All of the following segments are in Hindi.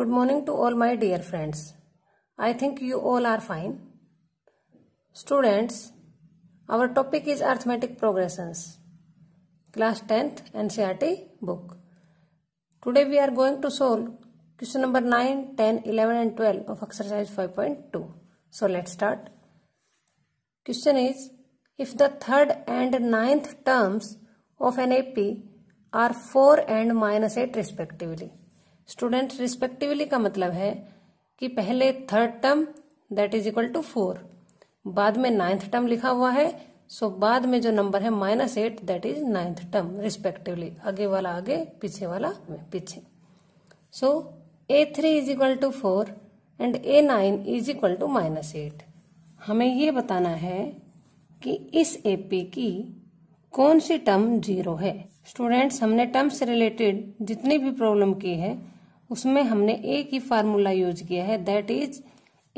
Good morning to all my dear friends. I think you all are fine. Students, our topic is arithmetic progressions. Class 10th NCRT book. Today we are going to solve question number 9, 10, 11 and 12 of exercise 5.2. So let's start. Question is, if the third and ninth terms of an AP are 4 and minus 8 respectively student respectively का मतलब है कि पहले third term that is equal to four बाद में नाइन्थ टर्म लिखा हुआ है सो so, बाद में जो नंबर है minus eight that is ninth term respectively आगे वाला आगे पीछे वाला पीछे so a three is equal to four and a nine is equal to minus eight हमें ये बताना है कि इस ए पी की कौन सी टर्म जीरो है स्टूडेंट्स हमने टर्म से रिलेटेड जितनी भी प्रॉब्लम की है उसमें हमने ए की फार्मूला यूज किया है that is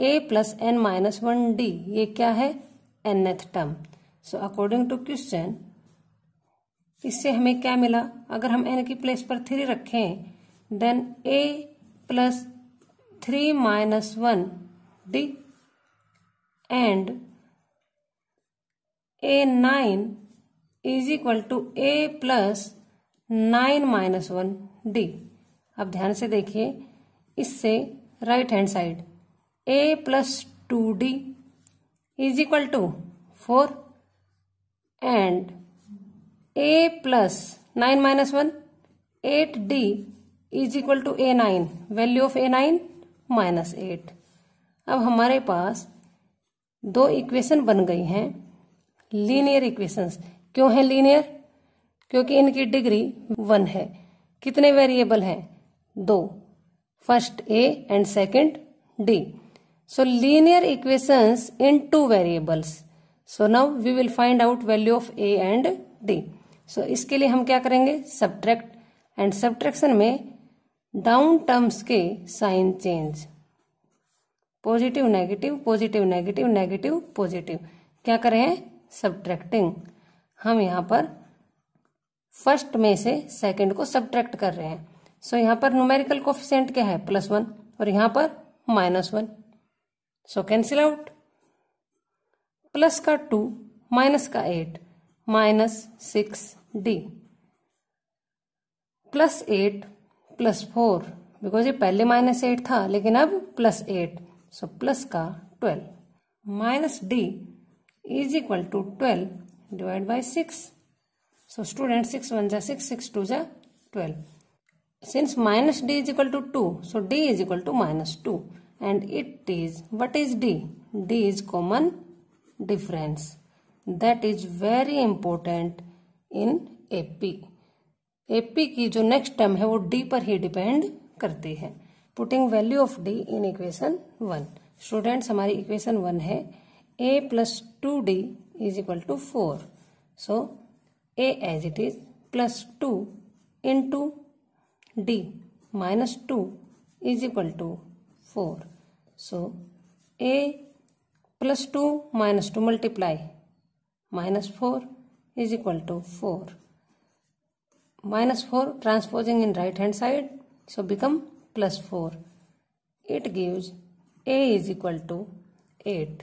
a plus n minus one d ये क्या है nth term so according to question इससे हमें क्या मिला अगर हम एन की प्लेस पर थ्री रखें then a plus three minus one d and a nine is equal to a plus nine minus one d अब ध्यान से देखिए इससे right hand side a plus two d is equal to four and a plus nine minus one eight d is equal to a nine value of a nine minus eight अब हमारे पास दो इक्वेशन बन गई हैं लीनियर इक्वेशंस क्यों है लीनियर क्योंकि इनकी डिग्री वन है कितने वेरिएबल हैं दो first a and second d so linear equation in two variables so now we will find out value of a and d so इसके लिए हम क्या करेंगे सब्ट्रैक्ट एंड सब्ट्रैक्शन में डाउन टर्म्स के sign change positive negative positive negative negative positive क्या कर रहे हैं सब्ट्रैक्टिंग हम यहां पर फर्स्ट में से सेकंड को सब्ट्रैक्ट कर रहे हैं सो यहां पर न्यूमेरिकल कोफिशेंट क्या है प्लस वन और यहां पर minus one so cancel out plus का टू माइनस का eight minus six d plus eight plus four because ये पहले माइनस एट था लेकिन अब प्लस एट सो प्लस का twelve minus d is equal to twelve divide by six so student six one जा सिक्स सिक्स टू जा twelve since minus d is equal to 2 so d is equal to minus 2 and it is what is d d is common difference that is very important in ap ap ki jo next term hai wo d par hi depend karti hai putting value of d in equation 1 students hamari equation 1 hai a plus 2d is equal to 4 so a as it is plus 2 into d minus 2 is equal to 4 so a plus 2 minus 2 multiply minus 4 is equal to 4 minus 4 transposing in right hand side so become plus 4 it gives a is equal to 8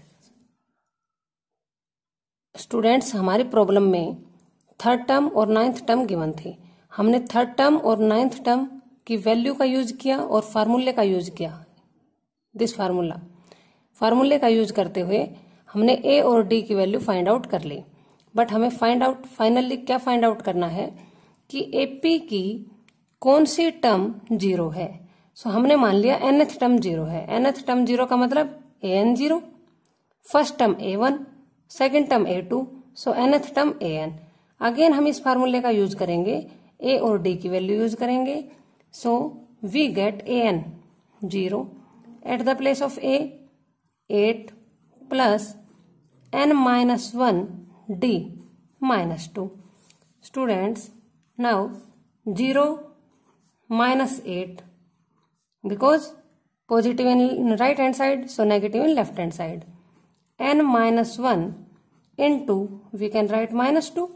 students हमारी प्रॉब्लम में थर्ड टर्म और नाइन्थ टर्म गिवन थी हमने थर्ड टर्म और नाइन्थ टर्म की वैल्यू का यूज किया और फार्मूले का यूज किया दिस फार्मूला फार्मूले का यूज करते हुए हमने ए और डी की वैल्यू फाइंड आउट कर ली बट हमें फाइंड आउट फाइनली क्या फाइंड आउट करना है कि ए पी की कौन सी टर्म जीरो है सो so, हमने मान लिया एनएथ टर्म जीरो है एनएथ टर्म जीरो का मतलब a n zero first term a one second term a two so nth term A N again हम इस फार्मूले का यूज करेंगे ए और डी की वैल्यू यूज करेंगे so we get a n zero at the place of a eight plus n minus one d minus two students now zero minus eight because positive in right hand side so negative in left hand side n minus one into we can write minus two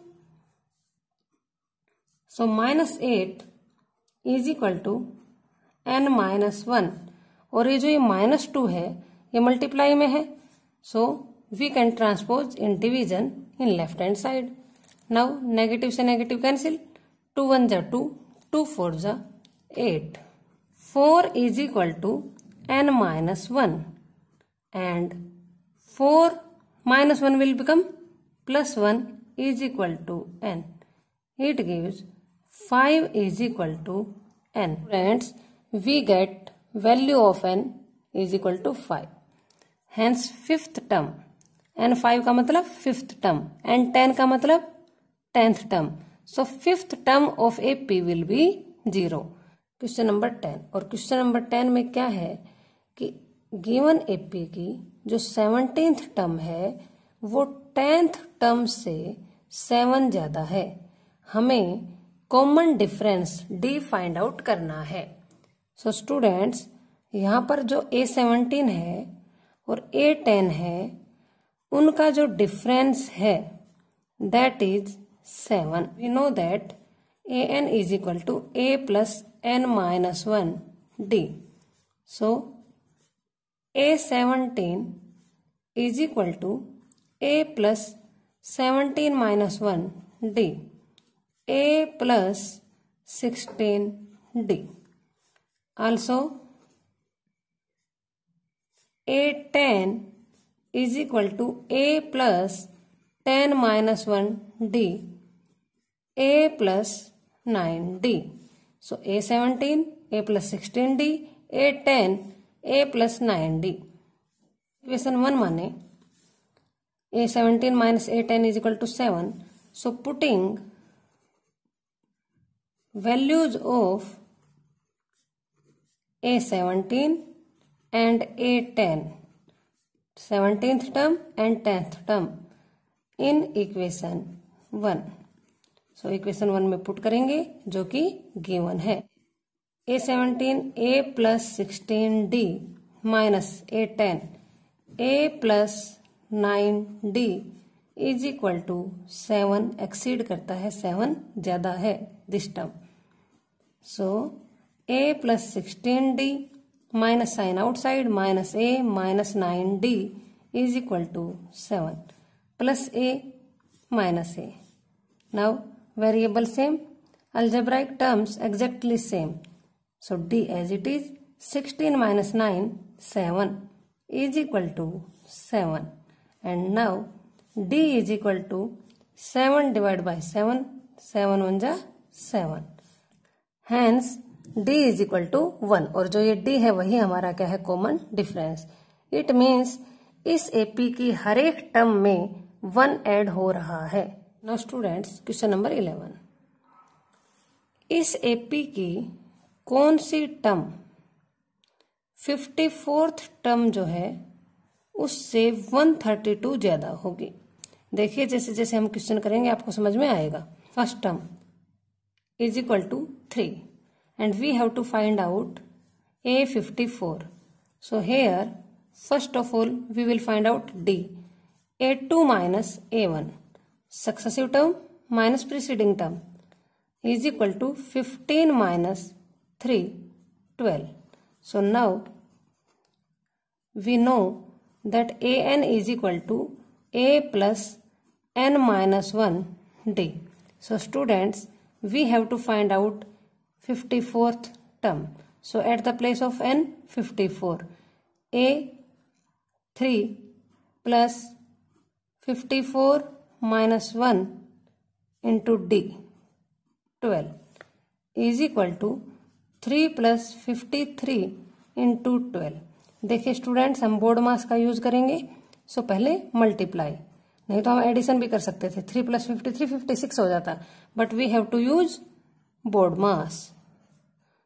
so minus eight is equal to n minus one और ये जो ये माइनस टू है ये मल्टीप्लाई में है so we can transpose in division in left hand side now negative से नेगेटिव कैंसिल टू वन जा टू टू फोर जा eight four is equal to n minus one and four minus one will become plus one is equal to n it gives 5 is equal to n. Friends, we get value of n is equal to 5. Hence, fifth term. n five का मतलब फिफ्थ टर्म एन टेन का मतलब tenth term so fifth term of A P will be zero question number ten और क्वेश्चन नंबर टेन में क्या है कि गिवन ए पी की जो सेवनटीन्थ टर्म है वो टेंथ टर्म से सेवन ज़्यादा है हमें common difference d find out करना है सो so, स्टूडेंट्स यहाँ पर जो ए सेवनटीन है और ए टेन है उनका जो डिफरेंस है that is seven we know that a n is equal to a plus n minus one d so a seventeen is equal to a plus seventeen minus one d A plus 16D. Also, A10 is equal to A plus 10 minus 1D. A plus 9D. So, A17, A plus 16D, A10, A plus 9D. Equation 1 माने A17 minus A10 is equal to 7. So, putting of a seventeen and a ten 17th term and tenth term in equation one so equation one में पुट करेंगे जो कि गिवन है a seventeen a plus sixteen d minus a ten a plus nine d is equal to seven exceed करता है सेवन ज्यादा है this term So, a plus 16d minus sign outside minus a minus 9d is equal to 7 plus a minus a. Now, variable same, algebraic terms exactly same. So, d as it is 16 minus 9, 7 is equal to 7. And now, d is equal to 7 divided by 7, 7 1 7. Hence d is equal to one और जो ये डी है वही हमारा क्या है कॉमन डिफरेंस इट मीन्स इस एपी की हर एक टर्म में वन एड हो रहा है now students question number eleven इस एपी की कौन सी टर्म फिफ्टी फोर्थ टर्म जो है उससे वन थर्टी टू ज्यादा होगी देखिए जैसे जैसे हम क्वेश्चन करेंगे आपको समझ में आएगा first term is equal to 3 and we have to find out A54. So here first of all we will find out D. A2 minus A1 successive term minus preceding term is equal to 15 minus 3 12. So now we know that an is equal to a plus n minus 1 d. So students we have to find out 54th term. So at the place of n, 54. A 3 plus 54 minus 1 into D 12 is equal to three plus fifty three into twelve देखिए स्टूडेंट्स हम बोर्ड मास का यूज करेंगे सो पहले मल्टीप्लाई नहीं तो हम एडिशन भी कर सकते थे three plus fifty three fifty six हो जाता but we have to use BODMAS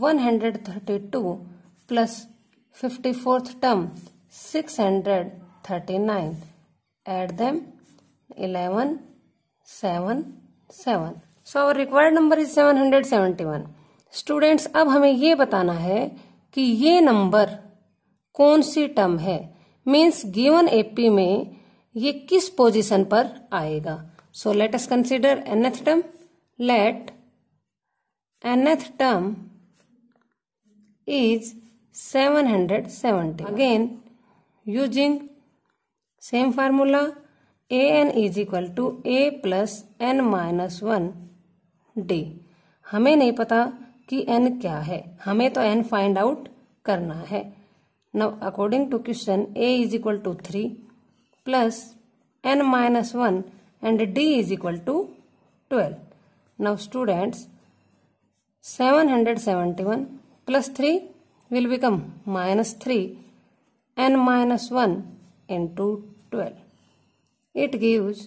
one hundred thirty two plus fifty fourth term six hundred thirty nine eight दम eleven seven seven so our required number is seven hundred seventy one students अब हमें ये बताना है कि ये नंबर कौन सी टर्म है मीन्स गिवन एपी में ये किस पोजीशन पर आएगा so let S consider nth term let nth term is 770. Again, using same formula, an is equal to a plus n minus one d. हमें नहीं पता कि n क्या है हमें तो n फाइंड आउट करना है now according to question a is equal to three plus n minus one and d is equal to twelve now students seven hundred seventy one plus 3 will become minus 3 and minus 1 into 12. It gives,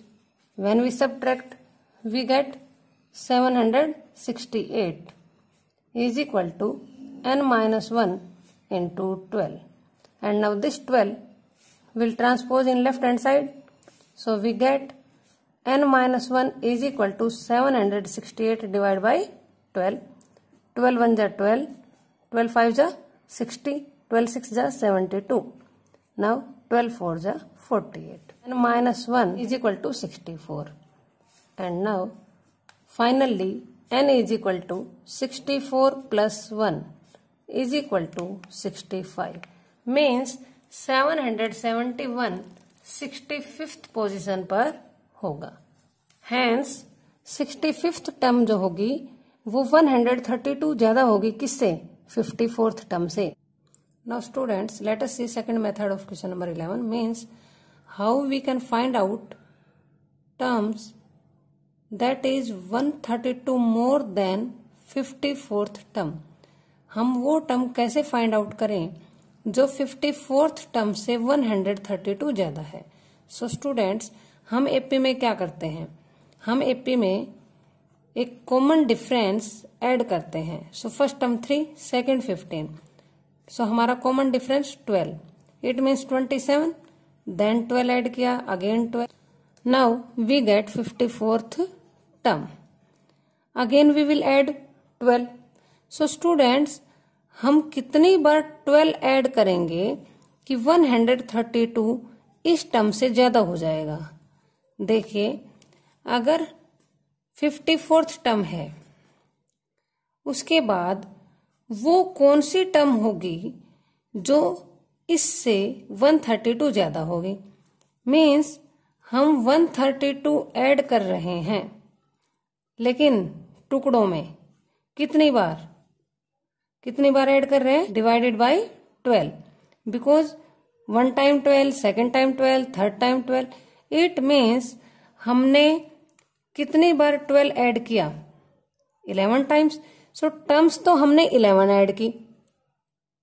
when we subtract, we get 768 is equal to n minus 1 into 12. And now this 12 will transpose in left hand side. So we get n minus 1 is equal to 768 divided by 12. 12 ones are 12. Twelve five जा सिक्सटी ट्वेल्व सिक्स जा seventy two now twelve four जा forty eight and minus one is equal to sixty four and now finally n is equal to sixty four plus one is equal to sixty five means seven hundred seventy one sixty fifth position पर होगा हैंस सिक्सटी फिफ्थ टर्म जो होगी वो वन हंड्रेड थर्टी टू ज्यादा होगी किससे 54th term say. Now students, let us see second method of question number 11 means how we can find out terms that is 132 more than 54th term. हम वो टर्म कैसे फाइंड आउट करें जो 54th टर्म से 132 ज़्यादा है सो so स्टूडेंट्स हम एपी में क्या करते हैं हम एपी में एक कॉमन डिफरेंस ऐड करते हैं so first term three second fifteen so हमारा common difference twelve it means twenty seven then twelve add किया again twelve now we get fifty fourth term again we will add twelve so students हम कितनी बार ट्वेल्व ऐड करेंगे कि वन हंड्रेड थर्टी टू इस टर्म से ज्यादा हो जाएगा देखिए अगर फिफ्टी फोर्थ टर्म है उसके बाद वो कौन सी टर्म होगी जो इससे वन थर्टी टू ज़्यादा होगी मीन्स हम वन थर्टी टू ऐड कर रहे हैं लेकिन टुकड़ों में कितनी बार कितनी बार ऐड कर रहे हैं divided by twelve because one time twelve second time twelve third time twelve it means हमने कितनी बार ट्वेल्व ऐड किया इलेवन टाइम्स सो टर्म्स तो हमने इलेवन ऐड की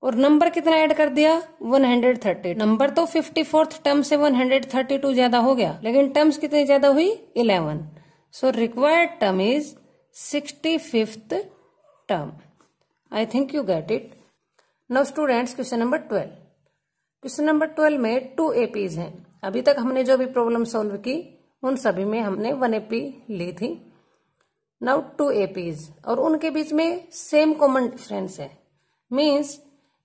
और नंबर कितना ऐड कर दिया 130 नंबर तो फिफ्टी फोर्थ टर्म से 132 ज्यादा हो गया लेकिन टर्म्स कितनी ज्यादा हुई 11 so required term is sixty fifth term I think you get it now students question number twelve question number twelve में टू एपीज हैं अभी तक हमने जो भी प्रॉब्लम सॉल्व की उन सभी में हमने वन एपी ली थी नाउ टू एपीज और उनके बीच में सेम कॉमन डिफरेंस है means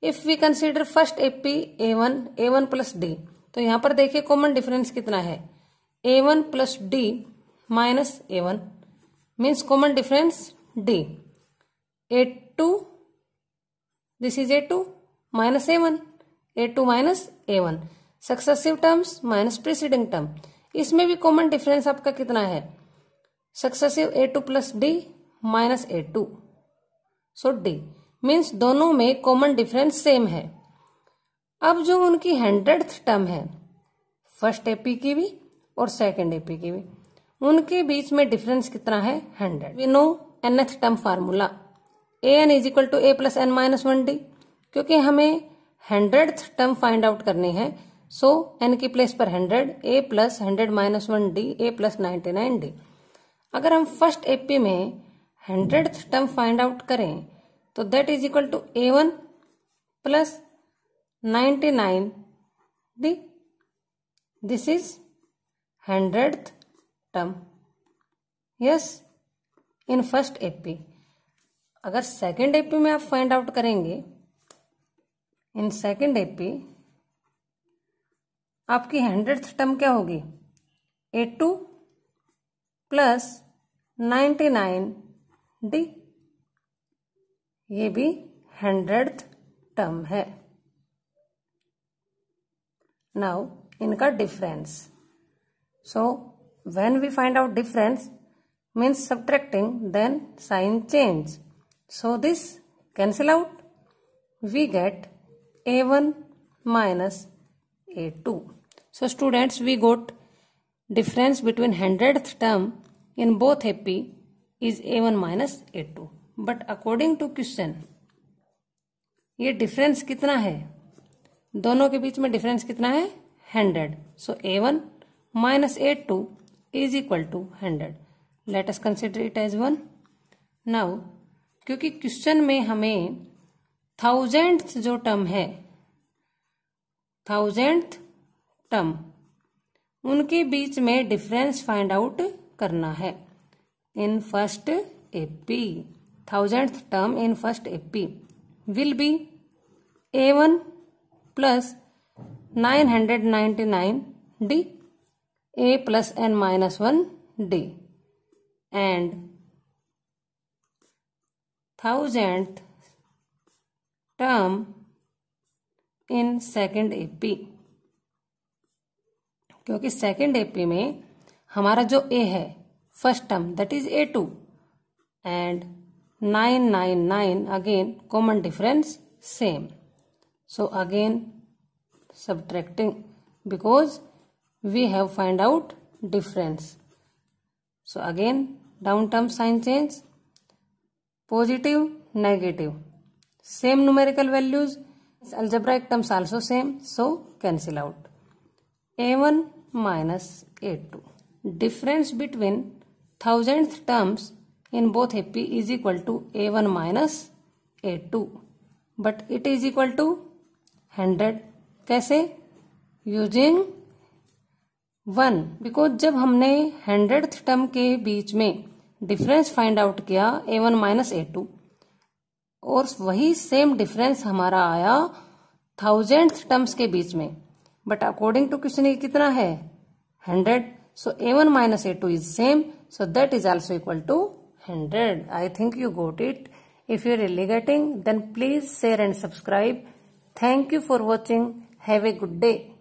if we consider first AP a one a one plus d तो यहां पर देखिए कॉमन डिफरेंस कितना है a one plus d minus a one means common difference d a two this is a two minus a one a two minus a one successive terms minus preceding term इसमें भी कॉमन डिफरेंस आपका कितना है successive a two plus d minus a two so d means दोनों में कॉमन डिफरेंस सेम है अब जो उनकी हंड्रेड टर्म है फर्स्ट एपी की भी और सेकेंड एपी की भी उनके बीच में डिफरेंस कितना है hundred we know nth term formula a n is equal to a plus n minus one d क्योंकि हमें हंड्रेड टर्म फाइंड आउट करनी है सो एन की प्लेस पर hundred a plus hundred minus one d a plus ninety nine d अगर हम फर्स्ट एपी में हंड्रेड टर्म फाइंड आउट करें तो that is equal to a one plus ninety nine d this is hundred term terms in first AP अगर सेकेंड एपी में आप फाइंड आउट करेंगे इन सेकेंड एपी आपकी हंड्रेड टर्म क्या होगी a two plus ninety nine d ये भी हंड्रेड टर्म है नाउ इनका difference so when we find out difference means subtracting then sign change so this cancel out we get a one minus a2 so students we got difference between hundredth term in both happy is a1 minus a2 but according to question ये डिफरेंस कितना है दोनों के बीच में डिफरेंस कितना है 100. So a one minus a two is equal to hundred let's consider it as one now क्योंकि क्वेश्चन में हमें थाउजेंड जो टर्म है थाउजेंड टर्म उनके बीच में डिफरेंस फाइंड आउट करना है in first AP thousand term in first AP will be a one plus nine hundred ninety nine d a plus n minus one d and thousand term in second AP क्योंकि सेकेंड एपी में हमारा जो ए है first term that is a two and nine nine nine again common difference same so again subtracting because we have find out difference so again down term sign change positive negative same numerical values This algebraic terms also same, so cancel out. A1 minus A2. Difference between thousandth terms in both AP is equal to A1 minus A2. But it is equal to 100. कैसे? Using 1. Because जब हमने हंड्रेड टर्म के बीच में डिफरेंस फाइंड आउट किया A1 one minus a to और वही सेम डिफरेंस हमारा आया थाउजेंड टर्म्स के बीच में बट अकॉर्डिंग टू क्वेश्चन कितना है hundred so a one minus a two is same so that is also equal to hundred I think you got it if you really getting then please share and subscribe thank you for watching have a good day